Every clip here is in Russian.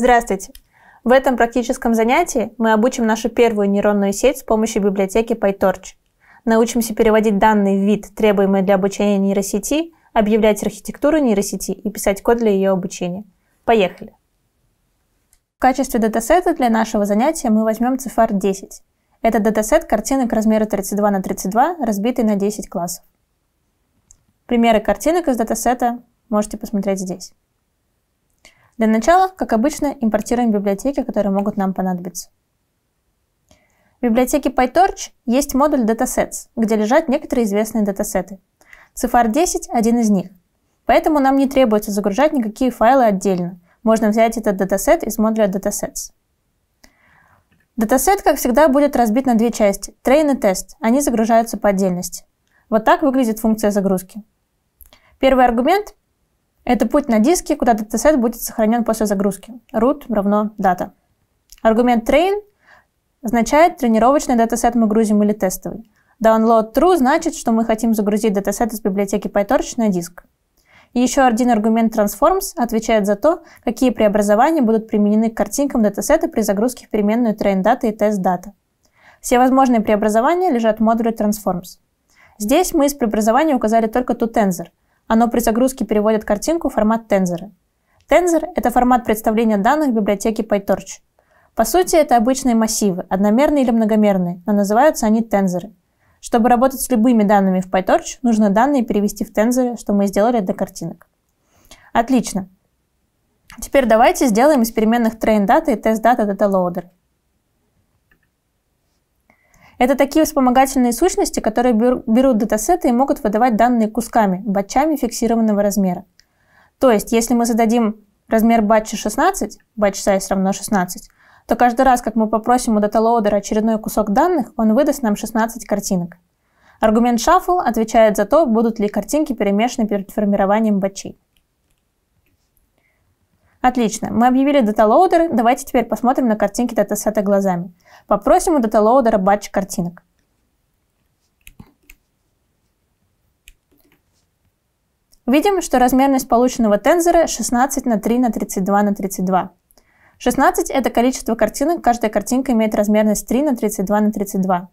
Здравствуйте! В этом практическом занятии мы обучим нашу первую нейронную сеть с помощью библиотеки PyTorch. Научимся переводить данные в вид, требуемый для обучения нейросети, объявлять архитектуру нейросети и писать код для ее обучения. Поехали! В качестве датасета для нашего занятия мы возьмем цифар 10. Это датасет картинок размера 32 на 32, разбитый на 10 классов. Примеры картинок из датасета можете посмотреть здесь. Для начала, как обычно, импортируем библиотеки, которые могут нам понадобиться. В библиотеке PyTorch есть модуль Datasets, где лежат некоторые известные датасеты. Цифар 10 – один из них. Поэтому нам не требуется загружать никакие файлы отдельно. Можно взять этот датасет из модуля Datasets. Датасет, как всегда, будет разбит на две части – train и test. Они загружаются по отдельности. Вот так выглядит функция загрузки. Первый аргумент это путь на диске, куда датасет будет сохранен после загрузки. root равно дата. Аргумент train означает тренировочный датасет мы грузим или тестовый. Download true значит, что мы хотим загрузить датасет из библиотеки PyTorch на диск. И еще один аргумент transforms отвечает за то, какие преобразования будут применены к картинкам датасета при загрузке в переменную train data и test data. Все возможные преобразования лежат в модуле transforms. Здесь мы из преобразования указали только ту tensor. Оно при загрузке переводит картинку в формат тензора. Тензор – это формат представления данных в библиотеке PyTorch. По сути, это обычные массивы, одномерные или многомерные, но называются они тензоры. Чтобы работать с любыми данными в PyTorch, нужно данные перевести в тензоры, что мы сделали для картинок. Отлично. Теперь давайте сделаем из переменных train data и test data data loader. Это такие вспомогательные сущности, которые берут датасеты и могут выдавать данные кусками, батчами фиксированного размера. То есть, если мы зададим размер батча 16, батч size равно 16, то каждый раз, как мы попросим у даталоудера очередной кусок данных, он выдаст нам 16 картинок. Аргумент shuffle отвечает за то, будут ли картинки перемешаны перед формированием батчей. Отлично, мы объявили даталоудеры, давайте теперь посмотрим на картинки датасета глазами. Попросим у даталоудера батч картинок. Видим, что размерность полученного тензора 16 на 3 на 32 на 32. 16 – это количество картинок, каждая картинка имеет размерность 3 на 32 на 32.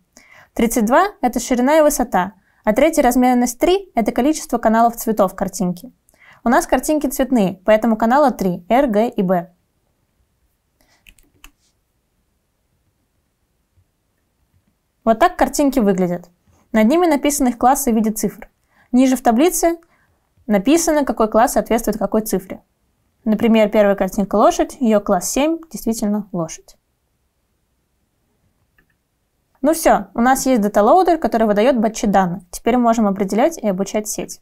32 – это ширина и высота, а третья размерность 3 – это количество каналов цветов картинки. У нас картинки цветные, поэтому канала 3, R, G и B. Вот так картинки выглядят. Над ними написаны их классы в виде цифр. Ниже в таблице написано, какой класс соответствует какой цифре. Например, первая картинка лошадь, ее класс 7, действительно лошадь. Ну все, у нас есть даталоудер, который выдает батчи данных. Теперь можем определять и обучать сеть.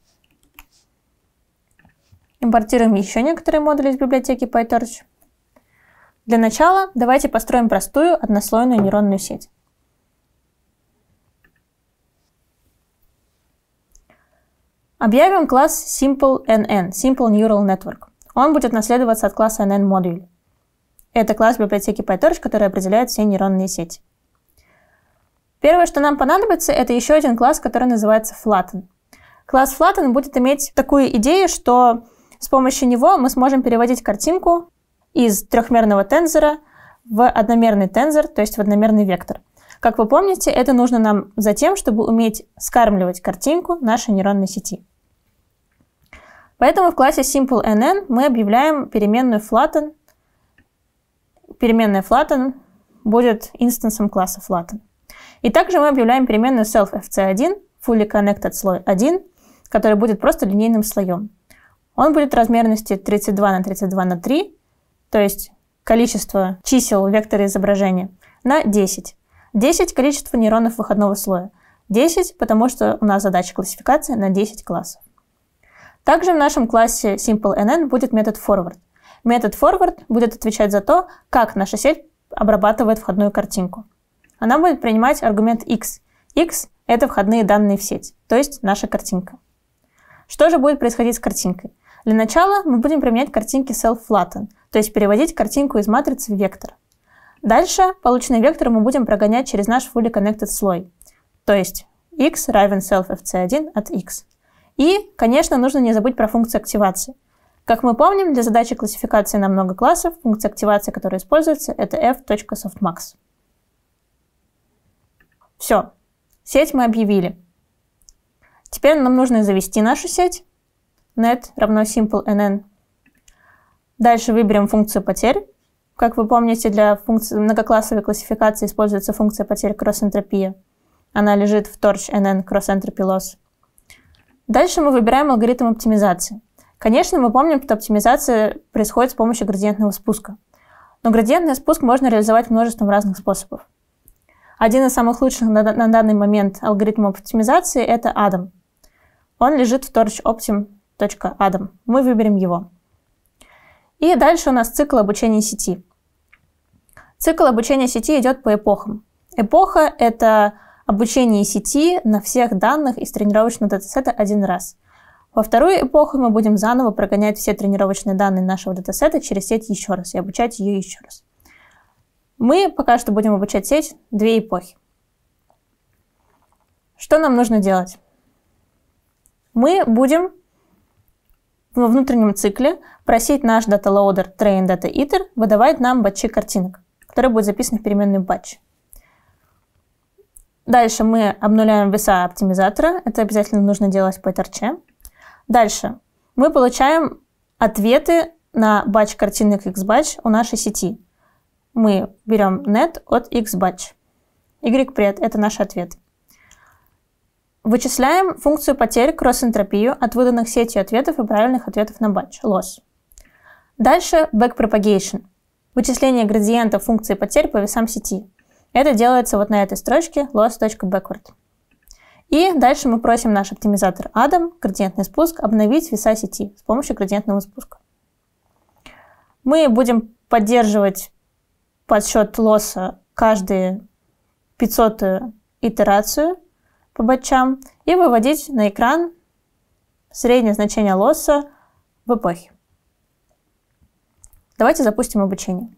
Импортируем еще некоторые модули из библиотеки PyTorch. Для начала давайте построим простую однослойную нейронную сеть. Объявим класс SimpleNN, Simple Neural Network. Он будет наследоваться от класса NN-модуль. Это класс библиотеки PyTorch, который определяет все нейронные сети. Первое, что нам понадобится, это еще один класс, который называется Flatten. Класс Flatten будет иметь такую идею, что с помощью него мы сможем переводить картинку из трехмерного тензора в одномерный тензор, то есть в одномерный вектор. Как вы помните, это нужно нам за тем, чтобы уметь скармливать картинку нашей нейронной сети. Поэтому в классе SimpleNN мы объявляем переменную flatten. Переменная flatten будет инстансом класса flatten. И также мы объявляем переменную selffc 1 fully connected слой 1, который будет просто линейным слоем он будет размерности 32 на 32 на 3, то есть количество чисел вектора изображения, на 10. 10 – количество нейронов выходного слоя. 10, потому что у нас задача классификации на 10 классов. Также в нашем классе SimpleNN будет метод forward. Метод forward будет отвечать за то, как наша сеть обрабатывает входную картинку. Она будет принимать аргумент x. x – это входные данные в сеть, то есть наша картинка. Что же будет происходить с картинкой? Для начала мы будем применять картинки self-flatten, то есть переводить картинку из матрицы в вектор. Дальше полученный вектор мы будем прогонять через наш fully connected слой, то есть x равен self-fc1 от x. И, конечно, нужно не забыть про функцию активации. Как мы помним, для задачи классификации на много классов функция активации, которая используется, это f.softmax. Все, сеть мы объявили. Теперь нам нужно завести нашу сеть net равно simple nn. Дальше выберем функцию потерь. Как вы помните, для функции, многоклассовой классификации используется функция потерь кросс-энтропия. Она лежит в torch nn cross entropy loss. Дальше мы выбираем алгоритм оптимизации. Конечно, мы помним, что оптимизация происходит с помощью градиентного спуска. Но градиентный спуск можно реализовать множеством разных способов. Один из самых лучших на, данный момент алгоритмов оптимизации — это ADAM. Он лежит в Torch Optim Adam. Мы выберем его. И дальше у нас цикл обучения сети. Цикл обучения сети идет по эпохам. Эпоха — это обучение сети на всех данных из тренировочного датасета один раз. Во вторую эпоху мы будем заново прогонять все тренировочные данные нашего датасета через сеть еще раз и обучать ее еще раз. Мы пока что будем обучать сеть две эпохи. Что нам нужно делать? Мы будем во внутреннем цикле просить наш DataLoader train data iter выдавать нам батчи картинок, которые будут записаны в переменную батч. Дальше мы обнуляем веса оптимизатора. Это обязательно нужно делать по торче. Дальше мы получаем ответы на батч картинок xbatch у нашей сети. Мы берем net от xbatch. Y пред это наш ответ. Вычисляем функцию потерь кросс-энтропию от выданных сетью ответов и правильных ответов на батч, loss. Дальше backpropagation. Вычисление градиента функции потерь по весам сети. Это делается вот на этой строчке loss.backward. И дальше мы просим наш оптимизатор Adam, градиентный спуск, обновить веса сети с помощью градиентного спуска. Мы будем поддерживать подсчет лосса каждую 500 итерацию по батчам и выводить на экран среднее значение лосса в эпохе. Давайте запустим обучение.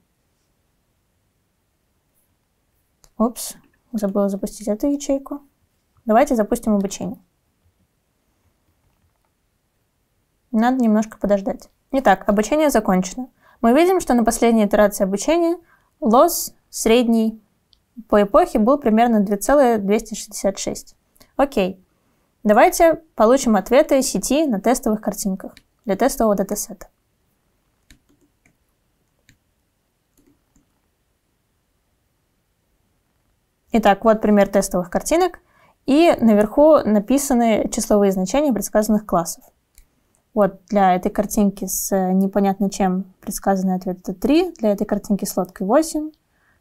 Упс, забыла запустить эту ячейку. Давайте запустим обучение. Надо немножко подождать. Итак, обучение закончено. Мы видим, что на последней итерации обучения лосс средний по эпохе был примерно 2,266. Окей, давайте получим ответы сети на тестовых картинках для тестового датасета. Итак, вот пример тестовых картинок. И наверху написаны числовые значения предсказанных классов. Вот для этой картинки с э, непонятно чем предсказанный ответ это 3, для этой картинки с лодкой 8,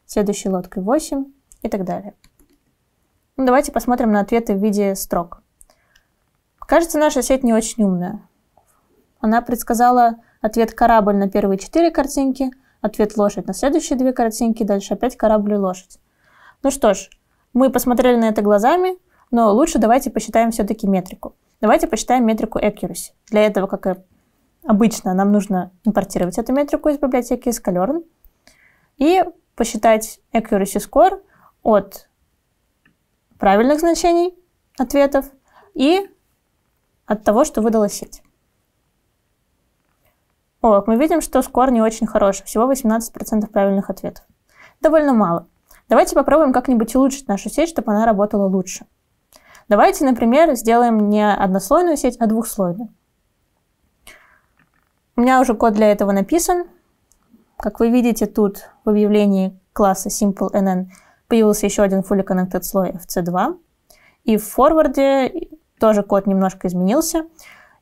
следующей лодкой 8 и так далее. Ну, давайте посмотрим на ответы в виде строк. Кажется, наша сеть не очень умная. Она предсказала ответ корабль на первые четыре картинки, ответ лошадь на следующие две картинки, дальше опять корабль и лошадь. Ну что ж, мы посмотрели на это глазами, но лучше давайте посчитаем все-таки метрику. Давайте посчитаем метрику accuracy. Для этого, как и обычно, нам нужно импортировать эту метрику из библиотеки Scalern и посчитать accuracy score от правильных значений ответов и от того, что выдала сеть. О, мы видим, что скор не очень хороший, всего 18% правильных ответов. Довольно мало. Давайте попробуем как-нибудь улучшить нашу сеть, чтобы она работала лучше. Давайте, например, сделаем не однослойную сеть, а двухслойную. У меня уже код для этого написан. Как вы видите, тут в объявлении класса SimpleNN Появился еще один fully connected слой FC2. И в форварде тоже код немножко изменился.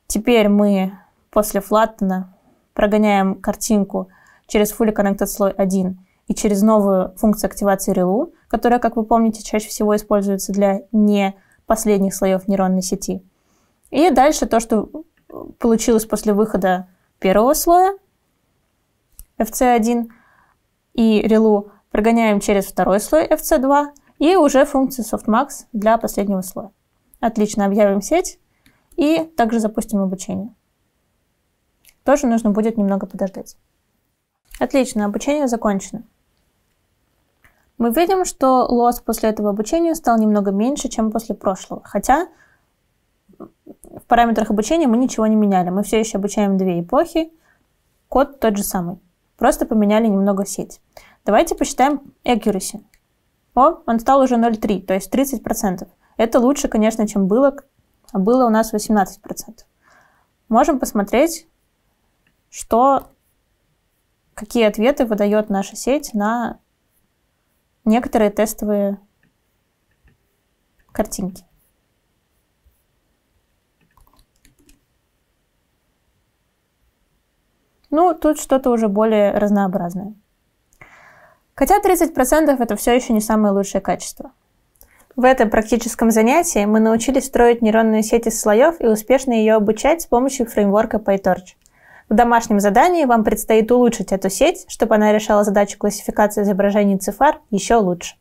Теперь мы после флаттена прогоняем картинку через fully connected слой 1 и через новую функцию активации ReLU, которая, как вы помните, чаще всего используется для не последних слоев нейронной сети. И дальше то, что получилось после выхода первого слоя FC1 и ReLU, Прогоняем через второй слой FC2 и уже функцию softmax для последнего слоя. Отлично, объявим сеть и также запустим обучение. Тоже нужно будет немного подождать. Отлично, обучение закончено. Мы видим, что лосс после этого обучения стал немного меньше, чем после прошлого, хотя в параметрах обучения мы ничего не меняли. Мы все еще обучаем две эпохи, код тот же самый, просто поменяли немного сеть. Давайте посчитаем accuracy. О, он стал уже 0,3, то есть 30%. Это лучше, конечно, чем было, а было у нас 18%. Можем посмотреть, что, какие ответы выдает наша сеть на некоторые тестовые картинки. Ну, тут что-то уже более разнообразное. Хотя 30% это все еще не самое лучшее качество. В этом практическом занятии мы научились строить нейронную сеть из слоев и успешно ее обучать с помощью фреймворка PyTorch. В домашнем задании вам предстоит улучшить эту сеть, чтобы она решала задачу классификации изображений цифр еще лучше.